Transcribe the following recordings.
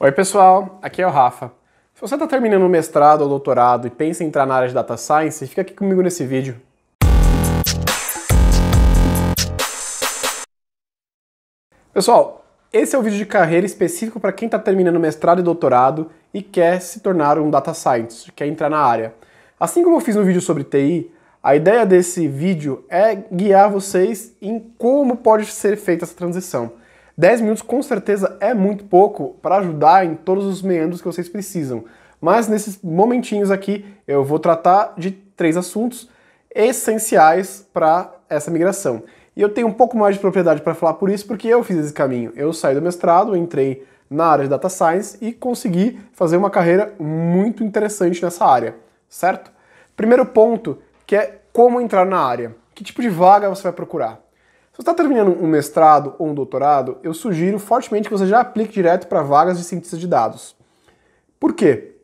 Oi, pessoal, aqui é o Rafa. Se você está terminando mestrado ou doutorado e pensa em entrar na área de Data Science, fica aqui comigo nesse vídeo. Pessoal, esse é o vídeo de carreira específico para quem está terminando mestrado e doutorado e quer se tornar um Data Scientist, quer entrar na área. Assim como eu fiz no vídeo sobre TI, a ideia desse vídeo é guiar vocês em como pode ser feita essa transição. 10 minutos com certeza é muito pouco para ajudar em todos os meandros que vocês precisam. Mas nesses momentinhos aqui eu vou tratar de três assuntos essenciais para essa migração. E eu tenho um pouco mais de propriedade para falar por isso, porque eu fiz esse caminho. Eu saí do mestrado, entrei na área de data science e consegui fazer uma carreira muito interessante nessa área, certo? Primeiro ponto, que é como entrar na área. Que tipo de vaga você vai procurar? você está terminando um mestrado ou um doutorado, eu sugiro fortemente que você já aplique direto para vagas de cientista de dados. Por quê?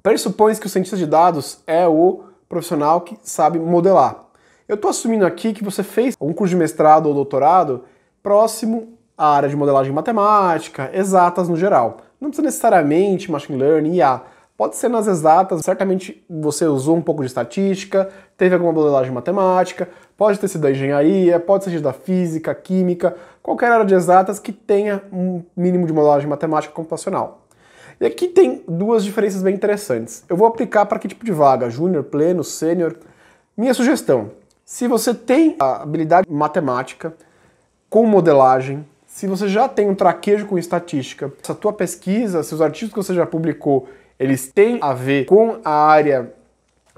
Pressupõe que o cientista de dados é o profissional que sabe modelar. Eu estou assumindo aqui que você fez um curso de mestrado ou doutorado próximo à área de modelagem matemática, exatas no geral. Não precisa necessariamente machine learning, IA. Pode ser nas exatas, certamente você usou um pouco de estatística, teve alguma modelagem matemática, Pode ter sido da engenharia, pode ser da física, química, qualquer área de exatas que tenha um mínimo de modelagem matemática computacional. E aqui tem duas diferenças bem interessantes. Eu vou aplicar para que tipo de vaga? Júnior, pleno, sênior? Minha sugestão: se você tem a habilidade matemática com modelagem, se você já tem um traquejo com estatística, se a tua pesquisa, se os artigos que você já publicou, eles têm a ver com a área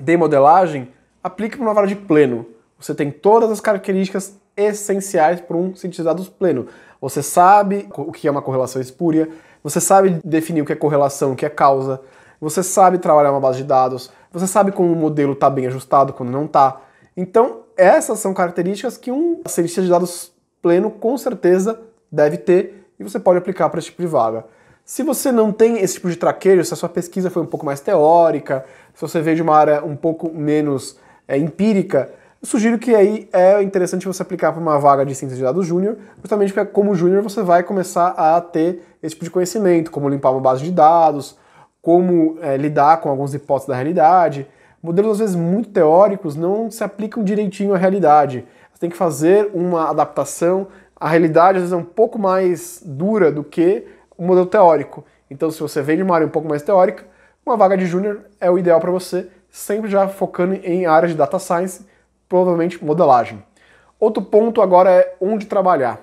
de modelagem, aplique para uma vaga de pleno. Você tem todas as características essenciais para um cientista de dados pleno. Você sabe o que é uma correlação espúria, você sabe definir o que é correlação, o que é causa, você sabe trabalhar uma base de dados, você sabe como o modelo está bem ajustado, quando não está. Então, essas são características que um cientista de dados pleno com certeza deve ter e você pode aplicar para esse tipo de vaga. Se você não tem esse tipo de traquejo, se a sua pesquisa foi um pouco mais teórica, se você veio de uma área um pouco menos é, empírica, eu sugiro que aí é interessante você aplicar para uma vaga de ciência de dados júnior, justamente porque como júnior você vai começar a ter esse tipo de conhecimento, como limpar uma base de dados, como é, lidar com algumas hipóteses da realidade. Modelos às vezes muito teóricos não se aplicam direitinho à realidade. Você tem que fazer uma adaptação. A realidade às vezes é um pouco mais dura do que o modelo teórico. Então, se você vem de uma área um pouco mais teórica, uma vaga de júnior é o ideal para você, sempre já focando em áreas de data science provavelmente modelagem. Outro ponto agora é onde trabalhar.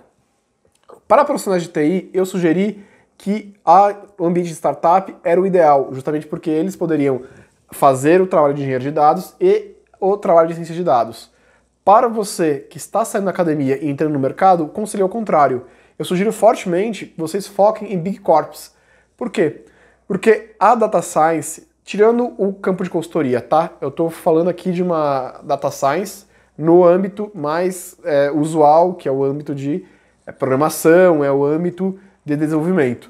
Para profissionais de TI, eu sugeri que o ambiente de startup era o ideal, justamente porque eles poderiam fazer o trabalho de engenheiro de dados e o trabalho de ciência de dados. Para você que está saindo da academia e entrando no mercado, conselho ao contrário. Eu sugiro fortemente que vocês foquem em Big Corps. Por quê? Porque a Data Science Tirando o campo de consultoria, tá? Eu estou falando aqui de uma data science no âmbito mais é, usual, que é o âmbito de é, programação, é o âmbito de desenvolvimento.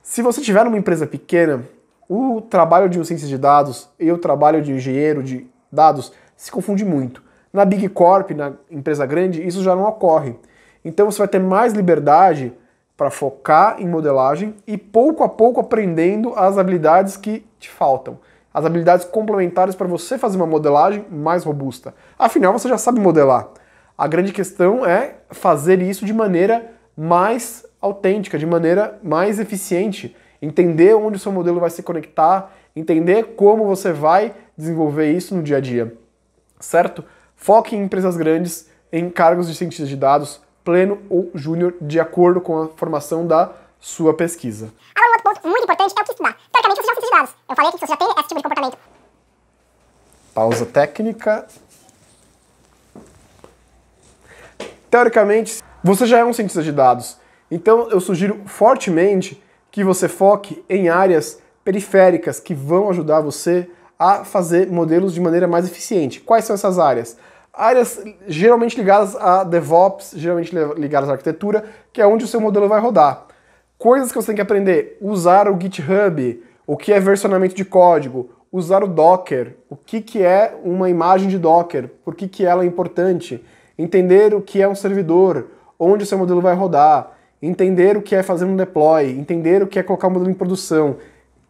Se você tiver uma empresa pequena, o trabalho de um cientista de dados e o trabalho de um engenheiro de dados se confunde muito. Na Big Corp, na empresa grande, isso já não ocorre. Então você vai ter mais liberdade para focar em modelagem e pouco a pouco aprendendo as habilidades que te faltam. As habilidades complementares para você fazer uma modelagem mais robusta. Afinal, você já sabe modelar. A grande questão é fazer isso de maneira mais autêntica, de maneira mais eficiente. Entender onde o seu modelo vai se conectar, entender como você vai desenvolver isso no dia a dia. Certo? Foque em empresas grandes, em cargos de cientistas de dados, pleno ou júnior, de acordo com a formação da sua pesquisa. Agora, um outro ponto muito importante é o que estudar. Teoricamente, você já é cientista de dados. Eu falei que você já tem esse tipo de comportamento. Pausa técnica. Teoricamente, você já é um cientista de dados. Então, eu sugiro fortemente que você foque em áreas periféricas que vão ajudar você a fazer modelos de maneira mais eficiente. Quais são essas áreas? áreas geralmente ligadas a DevOps, geralmente ligadas à arquitetura, que é onde o seu modelo vai rodar. Coisas que você tem que aprender: usar o GitHub, o que é versionamento de código, usar o Docker, o que, que é uma imagem de Docker, por que, que ela é importante, entender o que é um servidor, onde o seu modelo vai rodar, entender o que é fazer um deploy, entender o que é colocar o um modelo em produção.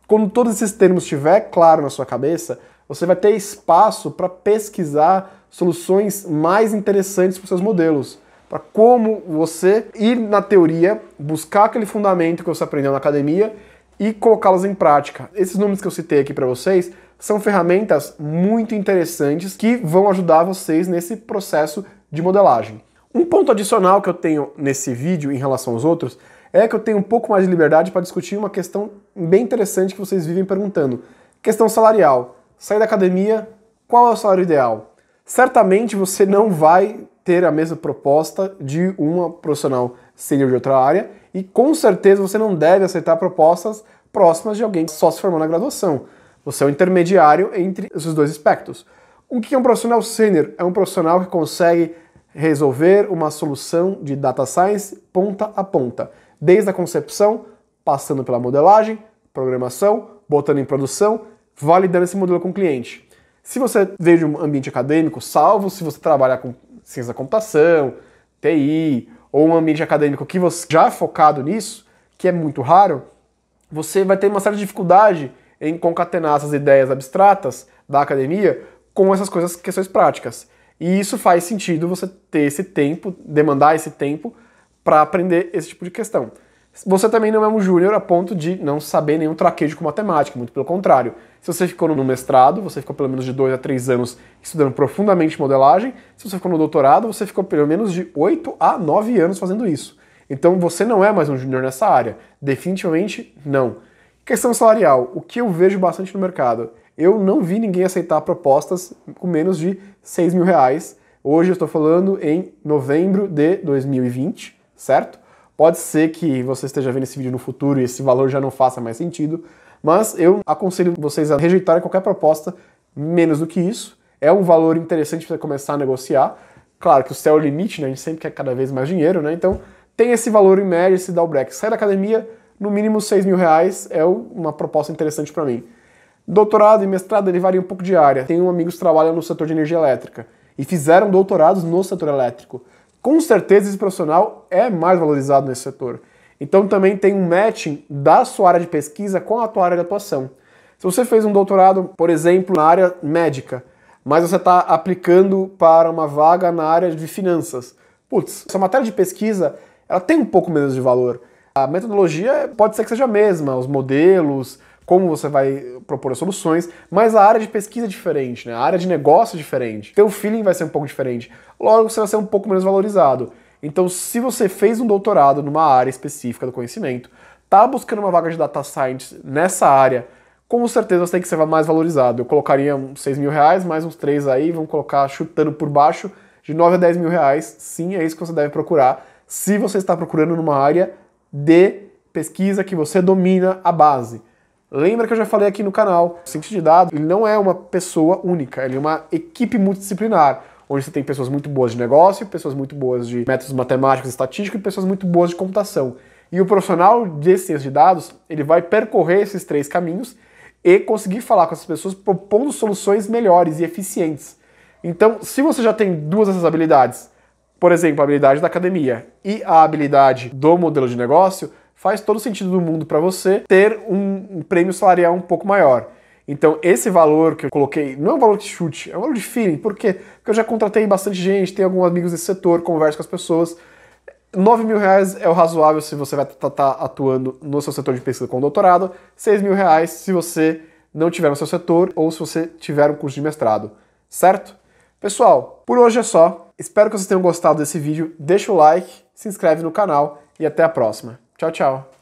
Quando todos esses termos estiver claro na sua cabeça, você vai ter espaço para pesquisar soluções mais interessantes para os seus modelos. Para como você ir na teoria, buscar aquele fundamento que você aprendeu na academia e colocá-los em prática. Esses números que eu citei aqui para vocês são ferramentas muito interessantes que vão ajudar vocês nesse processo de modelagem. Um ponto adicional que eu tenho nesse vídeo em relação aos outros é que eu tenho um pouco mais de liberdade para discutir uma questão bem interessante que vocês vivem perguntando. Questão salarial sair da academia, qual é o salário ideal? Certamente você não vai ter a mesma proposta de uma profissional sênior de outra área e com certeza você não deve aceitar propostas próximas de alguém que só se formou na graduação. Você é o um intermediário entre esses dois aspectos. O que é um profissional sênior? É um profissional que consegue resolver uma solução de data science ponta a ponta, desde a concepção, passando pela modelagem, programação, botando em produção validando esse modelo com o cliente. Se você veio de um ambiente acadêmico, salvo se você trabalhar com ciência da computação, TI, ou um ambiente acadêmico que você já é focado nisso, que é muito raro, você vai ter uma certa dificuldade em concatenar essas ideias abstratas da academia com essas coisas, questões práticas. E isso faz sentido você ter esse tempo, demandar esse tempo para aprender esse tipo de questão. Você também não é um júnior a ponto de não saber nenhum traquejo com matemática, muito pelo contrário. Se você ficou no mestrado, você ficou pelo menos de 2 a 3 anos estudando profundamente modelagem. Se você ficou no doutorado, você ficou pelo menos de 8 a 9 anos fazendo isso. Então você não é mais um júnior nessa área. Definitivamente não. Questão salarial: o que eu vejo bastante no mercado? Eu não vi ninguém aceitar propostas com menos de 6 mil reais. Hoje eu estou falando em novembro de 2020, certo? Pode ser que você esteja vendo esse vídeo no futuro e esse valor já não faça mais sentido, mas eu aconselho vocês a rejeitarem qualquer proposta menos do que isso. É um valor interessante para começar a negociar. Claro que o céu é o limite, né? A gente sempre quer cada vez mais dinheiro, né? Então tem esse valor em média, o break. Sai da academia, no mínimo 6 mil reais é uma proposta interessante para mim. Doutorado e mestrado ele varia um pouco de área. Tenho amigos que trabalham no setor de energia elétrica e fizeram doutorados no setor elétrico com certeza esse profissional é mais valorizado nesse setor. Então também tem um matching da sua área de pesquisa com a tua área de atuação. Se você fez um doutorado, por exemplo, na área médica, mas você está aplicando para uma vaga na área de finanças, putz, essa matéria de pesquisa ela tem um pouco menos de valor. A metodologia pode ser que seja a mesma, os modelos, como você vai propor as soluções, mas a área de pesquisa é diferente, né? a área de negócio é diferente. Teu feeling vai ser um pouco diferente. Logo, você vai ser um pouco menos valorizado. Então, se você fez um doutorado numa área específica do conhecimento, tá buscando uma vaga de data science nessa área, com certeza você tem que ser mais valorizado. Eu colocaria uns 6 mil reais, mais uns 3 aí, vamos colocar chutando por baixo, de 9 a 10 mil reais. Sim, é isso que você deve procurar. Se você está procurando numa área de pesquisa que você domina a base. Lembra que eu já falei aqui no canal, o cientista de dados ele não é uma pessoa única, ele é uma equipe multidisciplinar, onde você tem pessoas muito boas de negócio, pessoas muito boas de métodos matemáticos e estatísticos e pessoas muito boas de computação. E o profissional de ciência de dados, ele vai percorrer esses três caminhos e conseguir falar com essas pessoas propondo soluções melhores e eficientes. Então, se você já tem duas dessas habilidades, por exemplo, a habilidade da academia e a habilidade do modelo de negócio, faz todo sentido do mundo para você ter um prêmio salarial um pouco maior. Então, esse valor que eu coloquei, não é um valor de chute, é um valor de feeling. Por quê? Porque eu já contratei bastante gente, tenho alguns amigos desse setor, converso com as pessoas. 9 mil reais é o razoável se você vai estar tá, tá atuando no seu setor de pesquisa com doutorado, 6 mil reais se você não tiver no seu setor ou se você tiver um curso de mestrado, certo? Pessoal, por hoje é só. Espero que vocês tenham gostado desse vídeo. Deixa o like, se inscreve no canal e até a próxima. Tchau, tchau.